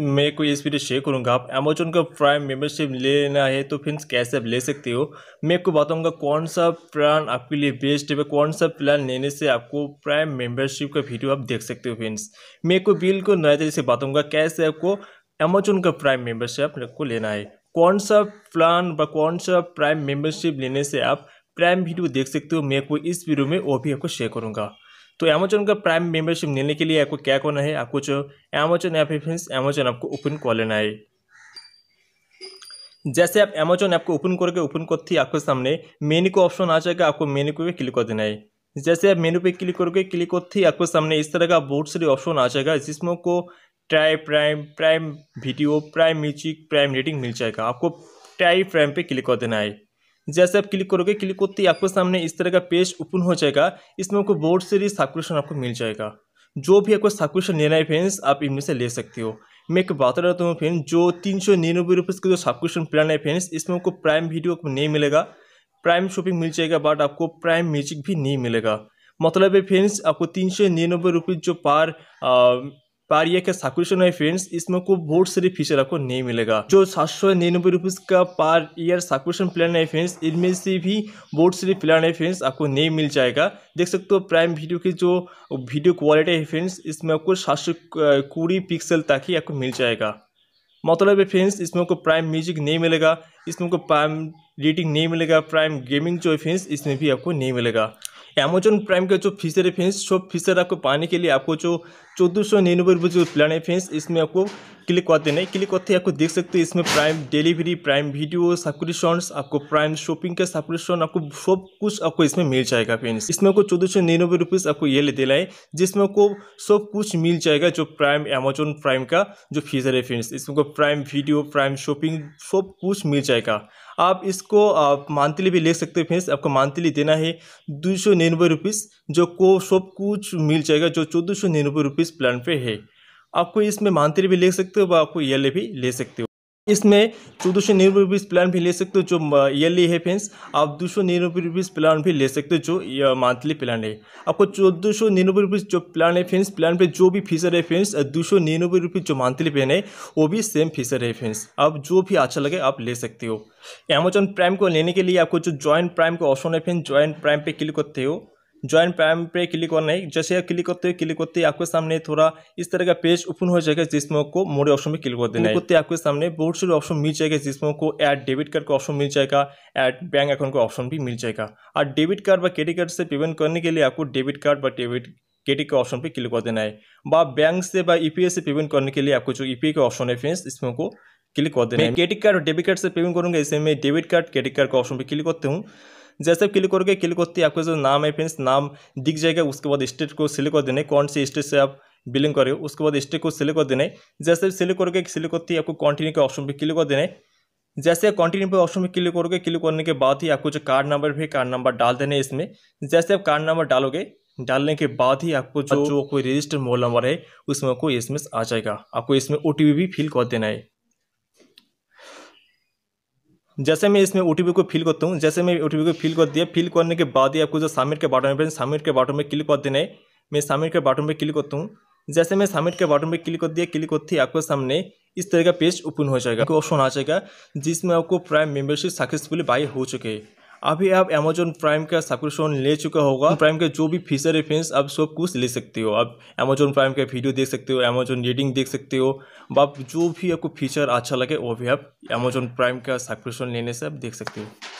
मैं कोई इस वीडियो शेयर करूंगा आप अमेजोन का प्राइम मेंबरशिप लेना है तो फिर कैसे आप ले सकते हो मैं आपको बताऊंगा कौन सा प्लान आपके लिए बेस्ट है कौन सा प्लान लेने से आपको प्राइम मेंबरशिप का वीडियो आप देख सकते हो फ्रेंड्स मैं को बिल को नए तरीके से बताऊंगा कैसे आपको अमेजोन का प्राइम मेंबरशिप आपको लेना है कौन सा प्लान व कौन सा प्राइम मेंबरशिप लेने से आप प्राइम वीडियो देख सकते हो मैं को इस वीडियो में वो भी आपको शेयर करूँगा तो अमेजोन का प्राइम मेंबरशिप लेने के लिए आपको क्या करना है आपको जो अमेजोन ऐप है फ्रेंड्स अमेजोन आपको ओपन कर लेना है जैसे आप अमेजोन ऐप को ओपन करके ओपन करते ही आपके सामने मेन्यू को ऑप्शन आ जाएगा आपको मेन्यू पे क्लिक कर देना है जैसे आप मेन्यू पे क्लिक करोगे क्लिक करते ही आपके सामने इस तरह का बहुत सारे ऑप्शन आ जाएगा जिसमें को try Prime Prime Video Prime Music Prime Reading मिल जाएगा आपको ट्राई प्राइम पे क्लिक कर देना है जैसे आप क्लिक करोगे क्लिक होते ही आपके सामने इस तरह का पेज ओपन हो जाएगा इसमें आपको बहुत सारी सबक्रिप्शन आपको मिल जाएगा जो भी आपको सबक्रिप्शन लेना है फ्रेंड्स आप इनमें से ले सकते हो मैं एक बात रहता हूँ फ्रेंड जो तीन सौ निन्यानबे रुपीज़ का जो सबक्रिप्शन प्लान है फ्रेंड्स इसमें आपको प्राइम वीडियो आपको नहीं मिलेगा प्राइम शॉपिंग मिल जाएगा बट आपको प्राइम म्यूजिक भी नहीं मिलेगा मतलब है फ्रेंड्स आपको तीन सौ निन्यानबे रुपीज़ जो पार पर ये सबक्रिप्शन है फ्रेंड्स इसमें को बहुत सारी फीचर आपको नहीं मिलेगा जो सात सौ निन्यानबे रुपीज़ का पर ईयर सबक्रिप्शन प्लान है फ्रेंड्स इनमें से भी बहुत सारी प्लान है फ्रेंड्स आपको नहीं मिल जाएगा देख सकते हो प्राइम वीडियो की जो वीडियो क्वालिटी है फ्रेंड्स इसमें आपको सात सौ कुड़ी पिक्सल तक ही आपको मिल जाएगा मतलब है फ्रेंड्स इसमें आपको प्राइम म्यूजिक नहीं मिलेगा इसमें कोई प्राइम रेटिंग नहीं मिलेगा प्राइम गेमिंग जो है फ्रेंड्स इसमें भी आपको नहीं मिलेगा अमेजोन प्राइम का जो फीचर है फ्रेंड्स सब फीचर आपको पाने के लिए आपको जो चौदह सौ निन्यानवे जो प्लान है फ्रेंड्स इसमें आपको क्लिक देना नहीं क्लिक करते आपको देख सकते हो इसमें Prime delivery Prime Video subscription आपको प्राइम शॉपिंग का सब्सक्रिप्शन आपको सब कुछ आपको इसमें मिल जाएगा फ्रेंड्स इसमें आपको चौदह सौ निन्यानवे रुपीज़ आपको ये ले देना है जिसमें आपको सब कुछ मिल जाएगा जो प्राइम अमेजोन प्राइम का जो फीचर है फ्रेंड्स इसमें आपको प्राइम वीडियो प्राइम शॉपिंग सब कुछ मिल जाएगा आप इसको आप मंथली भी ले सकते हो फ्रेंड्स आपको मंथली देना है दो सौ निन्यानवे रुपीज़ जो को सब कुछ मिल जाएगा जो चौदह सौ निन्यानवे रुपीज़ इस प्लान पे है आपको इसमें मानतिर भी ले सकते हो व आपको ईयरली e भी ले सकते हो इसमें चौदह सौ निन्यानवे रुपीज़ प्लान भी ले सकते हो जो ईयरली e है फ्रेंड्स आप दो सौ निन्यानवे रुपीज़ प्लान भी ले सकते हो जो मंथली प्लान है आपको चौदह सौ निन्यानवे रुपीज़ जो प्लान है फ्रेंड्स प्लान पे जो भी फीसर है फ्रेंड्स दो सौ निन्यानवे रुपीज़ जो मंथली प्लान है वो भी सेम फीसर है फ्रेंड्स आप जो भी अच्छा लगे आप ले सकते हो अमेजोन प्राइम को लेने के लिए आपको जो ज्वाइन प्राइम का ऑप्शन है फ्रेंड्स ज्वाइन प्राइम पर क्लिक करते हो ज्वाइन प्राइम पे क्लिक करना है जैसे आप क्लिक करते हो क्लिक करते ही आपके सामने थोड़ा इस तरह का पेज ओपन हो जाएगा जिसमें आपको मोड़े ऑप्शन में क्लिक कर देना है तो आपके सामने बहुत सारे ऑप्शन मिल जाएगा जिसमें आपको एड डेबिट कार्ड का ऑप्शन मिल जाएगा एड बैंक अकाउंट का ऑप्शन भी मिल जाएगा और डेबिट कार्ड व क्रेडिट कार्ड से पेमेंट करने के लिए आपको डेबिट कार्ड व डेबिट क्रेडिट का ऑप्शन पे क्लिक कर देना है बा बैंक से व ईपीएस e से पेमेंट करने के लिए आपको जो ईपीआई e का ऑप्शन है फ्रेंड्स इसमें को क्लिक कर देना है क्रेडिट कार्ड और डेबिट कार्ड से पेमेंट करूंगा इसमें मैं डेबिट कार्ड क्रेडिट कार्ड का ऑप्शन पर क्लिक करते हूँ जैसे आप क्लिक करोगे क्लिक करते ही आपका जो नाम है फ्रेंड्स नाम दिख जाएगा उसके बाद स्टेट को सिलेक्ट कर देने कौन से स्टेट से आप बिलिंग कर रहे हो उसके बाद स्टेट को सिलेक्ट कर देने जैसे सिलेक्ट करोगे सिलेक्ट होती है आपको कॉन्टिन्यू के ऑप्शन पर क्लिक कर देने जैसे कंटिन्यू पर ऑप्शन पर क्लिक करोगे क्लिक करने के बाद ही आपको जो कार्ड नंबर भी कार्ड नंबर डाल देने इसमें जैसे आप कार्ड नंबर डालोगे डालने के बाद ही आपको जो जो कोई रजिस्टर्ड मोबाइल नंबर है उसमें आपको एस आ जाएगा आपको इसमें ओ भी फिल कर देना है जैसे मैं इसमें ओ को फिल करता हूँ जैसे मैं ओ को फिल कर दिया फिल करने के बाद ही आपको जो सबमिट के बटन में सबमिट के बटन में क्लिक कर देना है मैं सबमिट के बटन पर क्लिक करता हूँ जैसे मैं सबमिट के बटन पर क्लिक कर दिया क्लिक करती आपके सामने इस तरह का पेज ओपन हो जाएगा ऑप्शन आ जाएगा जिसमें आपको प्राइम मेंबरशिप सक्सेसफुली बाई हो चुके हैं अभी आप अमेजोन प्राइम का सब्सक्रिप्शन ले चुका होगा प्राइम हम्म। के जो भी फीचर है फ्रेंड्स आप सब कुछ ले सकते हो आप अमेजोन प्राइम का वीडियो देख सकते हो अमेजोन रीडिंग देख सकते हो आप जो भी आपको फीचर अच्छा लगे वो भी आप अमेजोन प्राइम का सब्सक्रिप्शन लेने से आप देख सकते हो